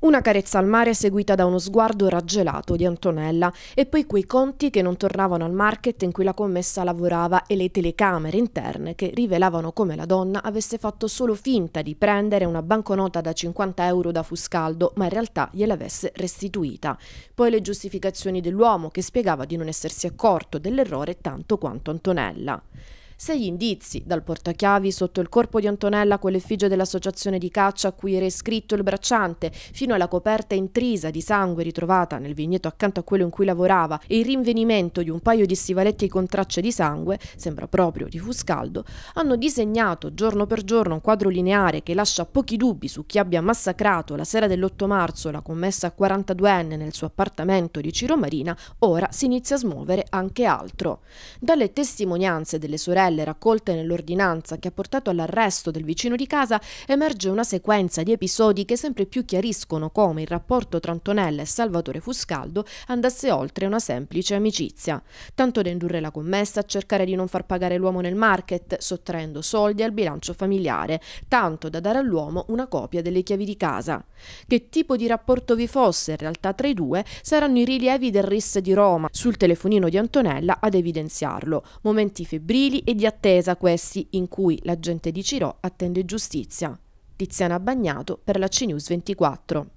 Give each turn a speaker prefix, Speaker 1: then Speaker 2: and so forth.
Speaker 1: Una carezza al mare seguita da uno sguardo raggelato di Antonella e poi quei conti che non tornavano al market in cui la commessa lavorava e le telecamere interne che rivelavano come la donna avesse fatto solo finta di prendere una banconota da 50 euro da Fuscaldo ma in realtà gliel'avesse restituita. Poi le giustificazioni dell'uomo che spiegava di non essersi accorto dell'errore tanto quanto Antonella. Sei indizi, dal portachiavi sotto il corpo di Antonella con l'effigie dell'associazione di caccia a cui era iscritto il bracciante, fino alla coperta intrisa di sangue ritrovata nel vigneto accanto a quello in cui lavorava e il rinvenimento di un paio di stivaletti con tracce di sangue, sembra proprio di Fuscaldo, hanno disegnato giorno per giorno un quadro lineare che lascia pochi dubbi su chi abbia massacrato la sera dell'8 marzo la commessa 42enne nel suo appartamento di Ciro Marina, ora si inizia a smuovere anche altro. Dalle testimonianze delle sorelle cartelle raccolte nell'ordinanza che ha portato all'arresto del vicino di casa, emerge una sequenza di episodi che sempre più chiariscono come il rapporto tra Antonella e Salvatore Fuscaldo andasse oltre una semplice amicizia, tanto da indurre la commessa a cercare di non far pagare l'uomo nel market, sottraendo soldi al bilancio familiare, tanto da dare all'uomo una copia delle chiavi di casa. Che tipo di rapporto vi fosse in realtà tra i due saranno i rilievi del RIS di Roma sul telefonino di Antonella ad evidenziarlo, momenti febbrili e di attesa questi in cui la gente di Cirò attende giustizia. Tiziana Bagnato per la CNews 24.